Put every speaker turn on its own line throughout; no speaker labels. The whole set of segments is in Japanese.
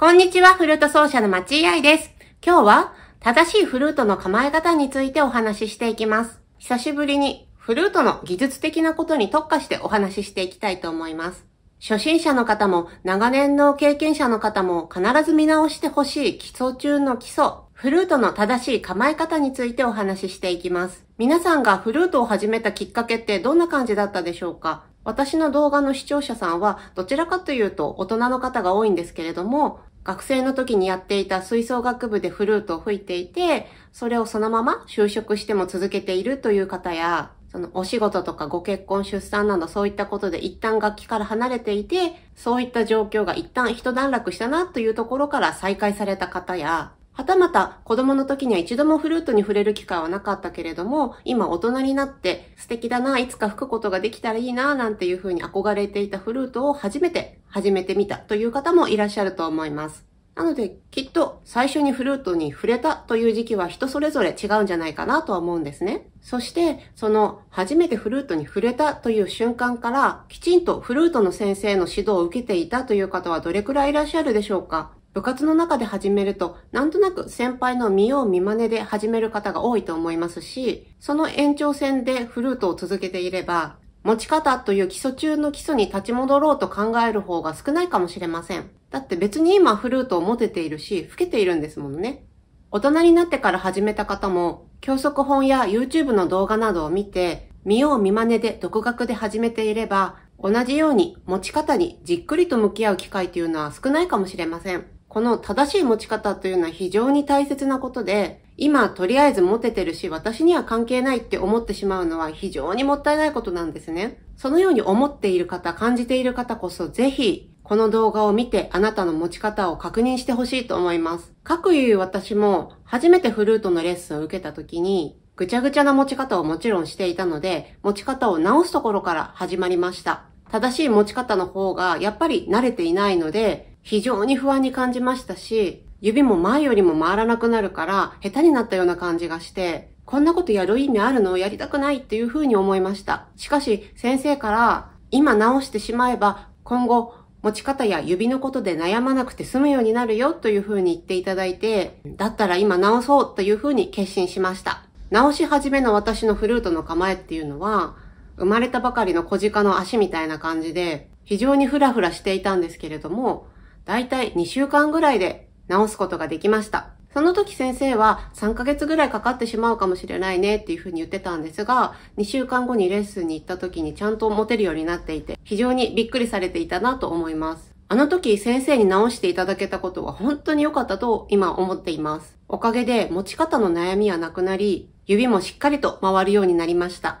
こんにちは、フルート奏者の町井愛です。今日は、正しいフルートの構え方についてお話ししていきます。久しぶりに、フルートの技術的なことに特化してお話ししていきたいと思います。初心者の方も、長年の経験者の方も、必ず見直してほしい基礎中の基礎、フルートの正しい構え方についてお話ししていきます。皆さんがフルートを始めたきっかけってどんな感じだったでしょうか私の動画の視聴者さんはどちらかというと大人の方が多いんですけれども、学生の時にやっていた吹奏楽部でフルートを吹いていて、それをそのまま就職しても続けているという方や、そのお仕事とかご結婚、出産などそういったことで一旦楽器から離れていて、そういった状況が一旦一段落したなというところから再開された方や、はたまた子供の時には一度もフルートに触れる機会はなかったけれども、今大人になって素敵だな、いつか吹くことができたらいいな、なんていうふうに憧れていたフルートを初めて始めてみたという方もいらっしゃると思います。なので、きっと最初にフルートに触れたという時期は人それぞれ違うんじゃないかなとは思うんですね。そして、その初めてフルートに触れたという瞬間から、きちんとフルートの先生の指導を受けていたという方はどれくらいいらっしゃるでしょうか部活の中で始めると、なんとなく先輩の見よう見真似で始める方が多いと思いますし、その延長線でフルートを続けていれば、持ち方という基礎中の基礎に立ち戻ろうと考える方が少ないかもしれません。だって別に今フルートを持てているし、吹けているんですもんね。大人になってから始めた方も、教則本や YouTube の動画などを見て、見よう見真似で独学で始めていれば、同じように持ち方にじっくりと向き合う機会というのは少ないかもしれません。この正しい持ち方というのは非常に大切なことで、今とりあえず持ててるし私には関係ないって思ってしまうのは非常にもったいないことなんですね。そのように思っている方、感じている方こそぜひこの動画を見てあなたの持ち方を確認してほしいと思います。かくいう私も初めてフルートのレッスンを受けた時にぐちゃぐちゃな持ち方をもちろんしていたので持ち方を直すところから始まりました。正しい持ち方の方がやっぱり慣れていないので非常に不安に感じましたし、指も前よりも回らなくなるから、下手になったような感じがして、こんなことやる意味あるのをやりたくないっていうふうに思いました。しかし、先生から、今直してしまえば、今後、持ち方や指のことで悩まなくて済むようになるよというふうに言っていただいて、だったら今直そうというふうに決心しました。直し始めの私のフルートの構えっていうのは、生まれたばかりの小鹿の足みたいな感じで、非常にフラフラしていたんですけれども、だいたい2週間ぐらいで治すことができました。その時先生は3ヶ月ぐらいかかってしまうかもしれないねっていうふうに言ってたんですが、2週間後にレッスンに行った時にちゃんと持てるようになっていて、非常にびっくりされていたなと思います。あの時先生に直していただけたことは本当に良かったと今思っています。おかげで持ち方の悩みはなくなり、指もしっかりと回るようになりました。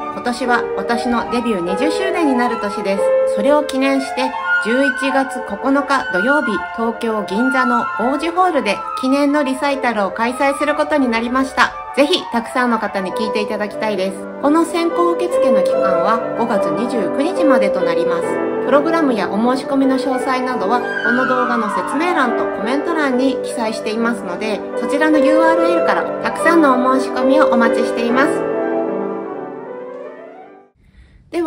今年は私のデビュー20周年になる年です。それを記念して11月9日土曜日、東京銀座の王子ホールで記念のリサイタルを開催することになりました。ぜひ、たくさんの方に聞いていただきたいです。この先行受付の期間は5月29日までとなります。プログラムやお申し込みの詳細などは、この動画の説明欄とコメント欄に記載していますので、そちらの URL からたくさんのお申し込みをお待ちしています。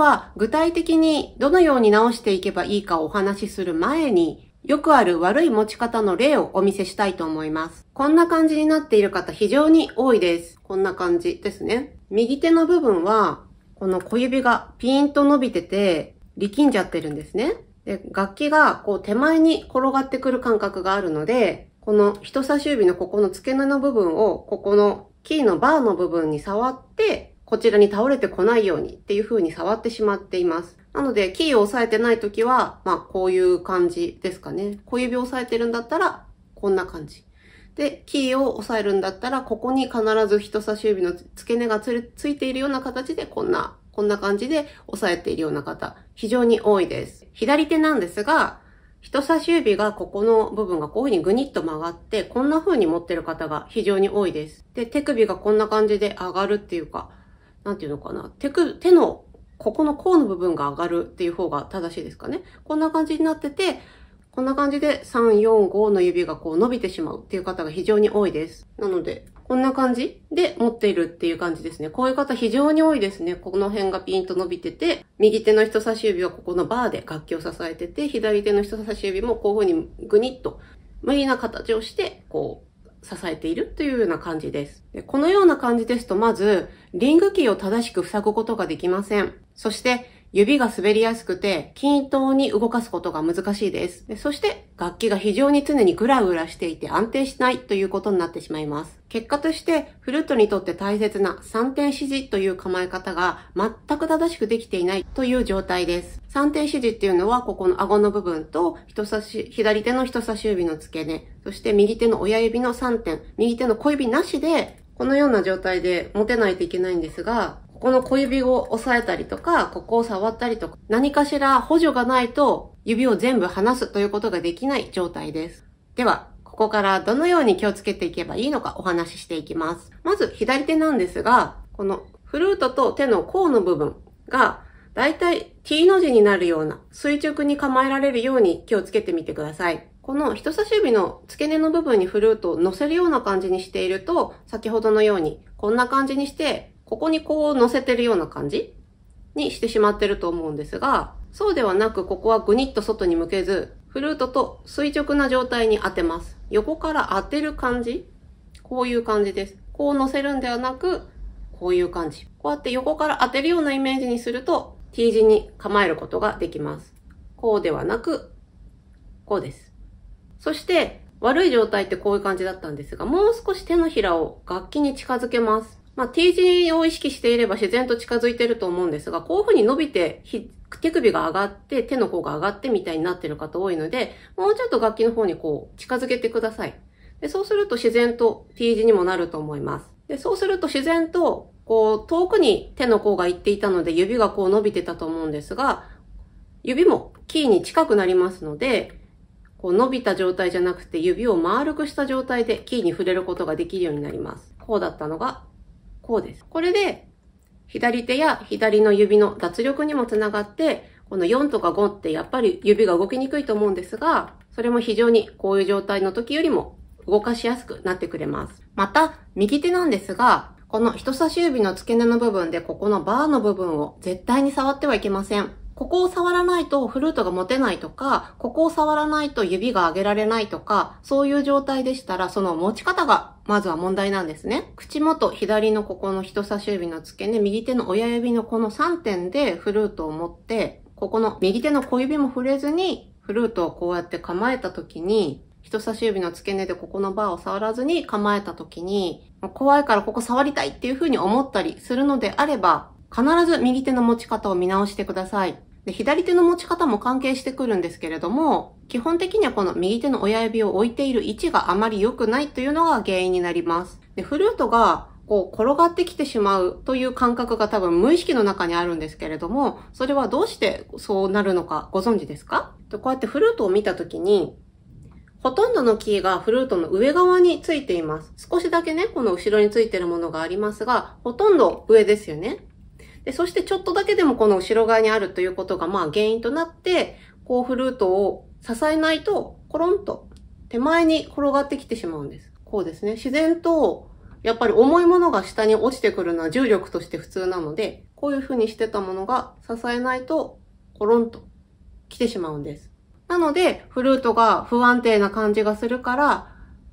は具体的にどのように直していけばいいかお話しする前に、よくある悪い持ち方の例をお見せしたいと思います。こんな感じになっている方非常に多いです。こんな感じですね。右手の部分は、この小指がピーンと伸びてて、力んじゃってるんですね。で、楽器がこう手前に転がってくる感覚があるので、この人差し指のここの付け根の部分を、ここのキーのバーの部分に触って、こちらに倒れてこないようにっていう風に触ってしまっています。なので、キーを押さえてない時は、まあ、こういう感じですかね。小指を押さえてるんだったら、こんな感じ。で、キーを押さえるんだったら、ここに必ず人差し指の付け根がつついているような形で、こんな、こんな感じで押さえているような方、非常に多いです。左手なんですが、人差し指がここの部分がこういう風にぐにっと曲がって、こんな風に持ってる方が非常に多いです。で、手首がこんな感じで上がるっていうか、なんていうのかな、手く、手の、ここの甲の部分が上がるっていう方が正しいですかね。こんな感じになってて、こんな感じで3、4、5の指がこう伸びてしまうっていう方が非常に多いです。なので、こんな感じで持っているっていう感じですね。こういう方非常に多いですね。この辺がピンと伸びてて、右手の人差し指はここのバーで楽器を支えてて、左手の人差し指もこういう風にグニッと無理な形をして、こう支えているというような感じです。でこのような感じですと、まず、リングキーを正しく塞ぐことができません。そして、指が滑りやすくて均等に動かすことが難しいです。そして楽器が非常に常にグラグラしていて安定しないということになってしまいます。結果としてフルートにとって大切な3点指示という構え方が全く正しくできていないという状態です。3点指示っていうのはここの顎の部分と人差し、左手の人差し指の付け根、そして右手の親指の3点、右手の小指なしでこのような状態で持てないといけないんですが、この小指を押さえたりとか、ここを触ったりとか、何かしら補助がないと指を全部離すということができない状態です。では、ここからどのように気をつけていけばいいのかお話ししていきます。まず左手なんですが、このフルートと手の甲の部分がだいたい T の字になるような垂直に構えられるように気をつけてみてください。この人差し指の付け根の部分にフルートを乗せるような感じにしていると、先ほどのようにこんな感じにしてここにこう乗せてるような感じにしてしまってると思うんですが、そうではなくここはぐにっと外に向けず、フルートと垂直な状態に当てます。横から当てる感じこういう感じです。こう乗せるんではなく、こういう感じ。こうやって横から当てるようなイメージにすると、T 字に構えることができます。こうではなく、こうです。そして、悪い状態ってこういう感じだったんですが、もう少し手のひらを楽器に近づけます。まあ、T 字を意識していれば自然と近づいてると思うんですが、こういうふうに伸びて、手首が上がって、手の甲が上がってみたいになってる方多いので、もうちょっと楽器の方にこう、近づけてください。でそうすると自然と T 字にもなると思います。でそうすると自然と、こう、遠くに手の甲が行っていたので、指がこう伸びてたと思うんですが、指もキーに近くなりますので、こう伸びた状態じゃなくて指を丸くした状態でキーに触れることができるようになります。こうだったのがこうです。これで、左手や左の指の脱力にもつながって、この4とか5ってやっぱり指が動きにくいと思うんですが、それも非常にこういう状態の時よりも動かしやすくなってくれます。また、右手なんですが、この人差し指の付け根の部分でここのバーの部分を絶対に触ってはいけません。ここを触らないとフルートが持てないとか、ここを触らないと指が上げられないとか、そういう状態でしたら、その持ち方がまずは問題なんですね。口元、左のここの人差し指の付け根、右手の親指のこの3点でフルートを持って、ここの右手の小指も触れずに、フルートをこうやって構えた時に、人差し指の付け根でここのバーを触らずに構えた時に、怖いからここ触りたいっていう風に思ったりするのであれば、必ず右手の持ち方を見直してください。で左手の持ち方も関係してくるんですけれども、基本的にはこの右手の親指を置いている位置があまり良くないというのが原因になります。でフルートがこう転がってきてしまうという感覚が多分無意識の中にあるんですけれども、それはどうしてそうなるのかご存知ですかこうやってフルートを見たときに、ほとんどのキーがフルートの上側についています。少しだけね、この後ろについてるものがありますが、ほとんど上ですよね。で、そしてちょっとだけでもこの後ろ側にあるということが、まあ原因となって、こうフルートを支えないと、コロンと手前に転がってきてしまうんです。こうですね。自然と、やっぱり重いものが下に落ちてくるのは重力として普通なので、こういう風にしてたものが支えないと、コロンと来てしまうんです。なので、フルートが不安定な感じがするから、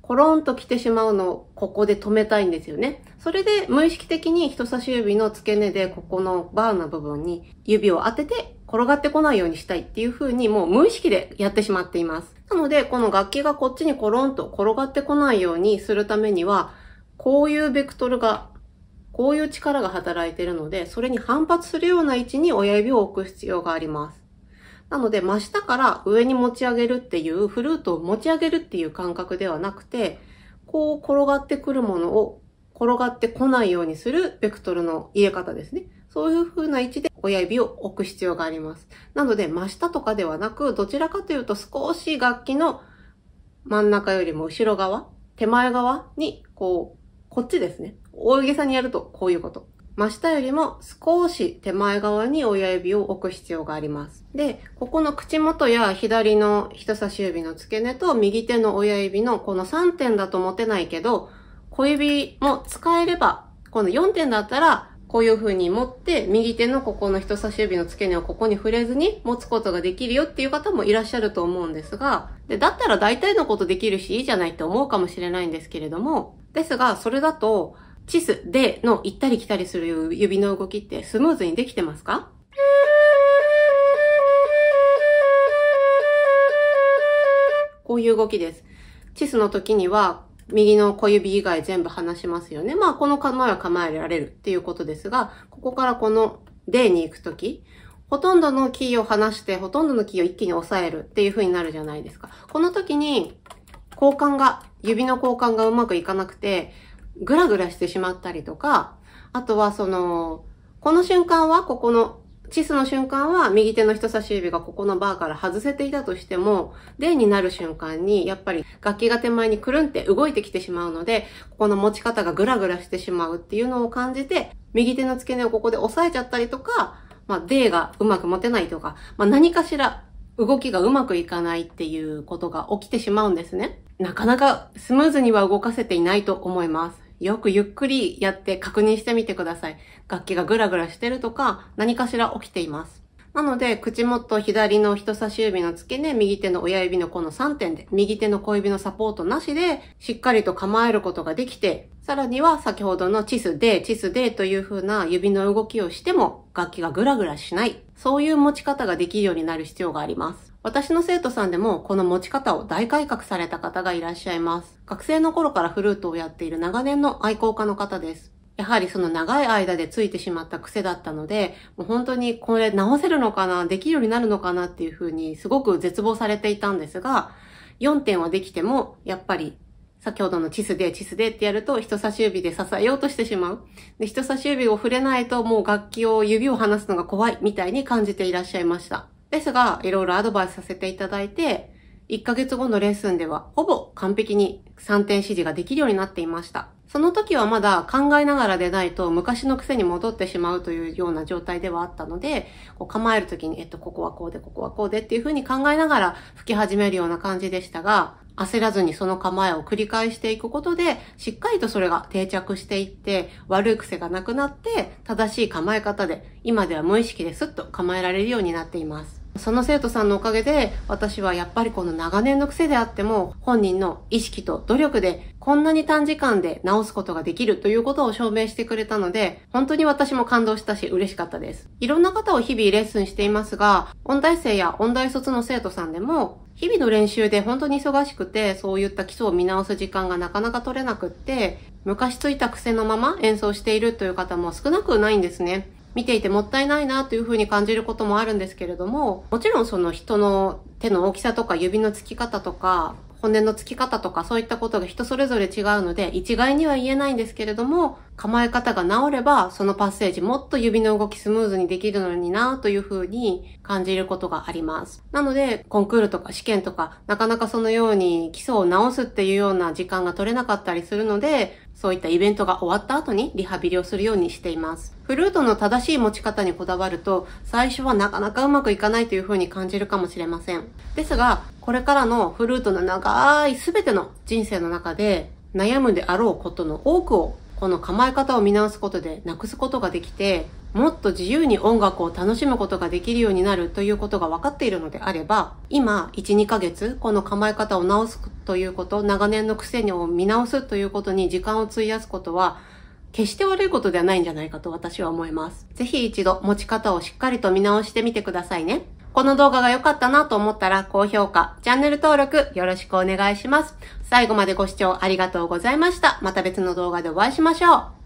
コロンと来てしまうのをここで止めたいんですよね。それで無意識的に人差し指の付け根でここのバーの部分に指を当てて転がってこないようにしたいっていう風にもう無意識でやってしまっています。なのでこの楽器がこっちにコロンと転がってこないようにするためにはこういうベクトルがこういう力が働いているのでそれに反発するような位置に親指を置く必要があります。なので、真下から上に持ち上げるっていう、フルートを持ち上げるっていう感覚ではなくて、こう転がってくるものを転がってこないようにするベクトルの入れ方ですね。そういう風な位置で親指を置く必要があります。なので、真下とかではなく、どちらかというと少し楽器の真ん中よりも後ろ側、手前側に、こう、こっちですね。大げさにやるとこういうこと。真下よりも少し手前側に親指を置く必要があります。で、ここの口元や左の人差し指の付け根と右手の親指のこの3点だと持てないけど、小指も使えれば、この4点だったら、こういう風に持って、右手のここの人差し指の付け根をここに触れずに持つことができるよっていう方もいらっしゃると思うんですが、で、だったら大体のことできるしいいじゃないって思うかもしれないんですけれども、ですが、それだと、チスでの行ったり来たりする指の動きってスムーズにできてますかこういう動きです。チスの時には、右の小指以外全部離しますよね。まあ、この構えは構えられるっていうことですが、ここからこのデに行く時、ほとんどのキーを離して、ほとんどのキーを一気に押さえるっていう風になるじゃないですか。この時に、交換が、指の交換がうまくいかなくて、ぐらぐらしてしまったりとか、あとはその、この瞬間はここの、チスの瞬間は右手の人差し指がここのバーから外せていたとしても、デになる瞬間にやっぱり楽器が手前にくるんって動いてきてしまうので、ここの持ち方がぐらぐらしてしまうっていうのを感じて、右手の付け根をここで押さえちゃったりとか、まあ、デがうまく持てないとか、まあ、何かしら動きがうまくいかないっていうことが起きてしまうんですね。なかなかスムーズには動かせていないと思います。よくゆっくりやって確認してみてください。楽器がぐらぐらしてるとか、何かしら起きています。なので、口元左の人差し指の付け根、右手の親指のこの3点で、右手の小指のサポートなしで、しっかりと構えることができて、さらには先ほどのチスで、チスでという風な指の動きをしても、楽器がぐらぐらしない。そういう持ち方ができるようになる必要があります。私の生徒さんでもこの持ち方を大改革された方がいらっしゃいます。学生の頃からフルートをやっている長年の愛好家の方です。やはりその長い間でついてしまった癖だったので、もう本当にこれ直せるのかな、できるようになるのかなっていうふうにすごく絶望されていたんですが、4点はできても、やっぱり先ほどのチスで、チスでってやると人差し指で支えようとしてしまう。で、人差し指を触れないともう楽器を指を離すのが怖いみたいに感じていらっしゃいました。ですが、いろいろアドバイスさせていただいて、1ヶ月後のレッスンでは、ほぼ完璧に3点指示ができるようになっていました。その時はまだ考えながらでないと昔の癖に戻ってしまうというような状態ではあったので、こう構える時に、えっと、ここはこうで、ここはこうでっていう風に考えながら吹き始めるような感じでしたが、焦らずにその構えを繰り返していくことで、しっかりとそれが定着していって、悪い癖がなくなって、正しい構え方で、今では無意識ですっと構えられるようになっています。その生徒さんのおかげで、私はやっぱりこの長年の癖であっても、本人の意識と努力で、こんなに短時間で治すことができるということを証明してくれたので、本当に私も感動したし嬉しかったです。いろんな方を日々レッスンしていますが、音大生や音大卒の生徒さんでも、日々の練習で本当に忙しくて、そういった基礎を見直す時間がなかなか取れなくって、昔ついた癖のまま演奏しているという方も少なくないんですね。見ていてもったいないなというふうに感じることもあるんですけれども、もちろんその人の手の大きさとか指のつき方とか、骨のつき方とかそういったことが人それぞれ違うので、一概には言えないんですけれども、構え方が治れば、そのパッセージもっと指の動きスムーズにできるのになというふうに感じることがあります。なので、コンクールとか試験とか、なかなかそのように基礎を直すっていうような時間が取れなかったりするので、そういったイベントが終わった後にリハビリをするようにしています。フルートの正しい持ち方にこだわると、最初はなかなかうまくいかないという風に感じるかもしれません。ですが、これからのフルートの長い全ての人生の中で、悩むであろうことの多くをこの構え方を見直すことでなくすことができて、もっと自由に音楽を楽しむことができるようになるということが分かっているのであれば、今、1、2ヶ月、この構え方を直すということ、長年の癖を見直すということに時間を費やすことは、決して悪いことではないんじゃないかと私は思います。ぜひ一度持ち方をしっかりと見直してみてくださいね。この動画が良かったなと思ったら高評価、チャンネル登録よろしくお願いします。最後までご視聴ありがとうございました。また別の動画でお会いしましょう。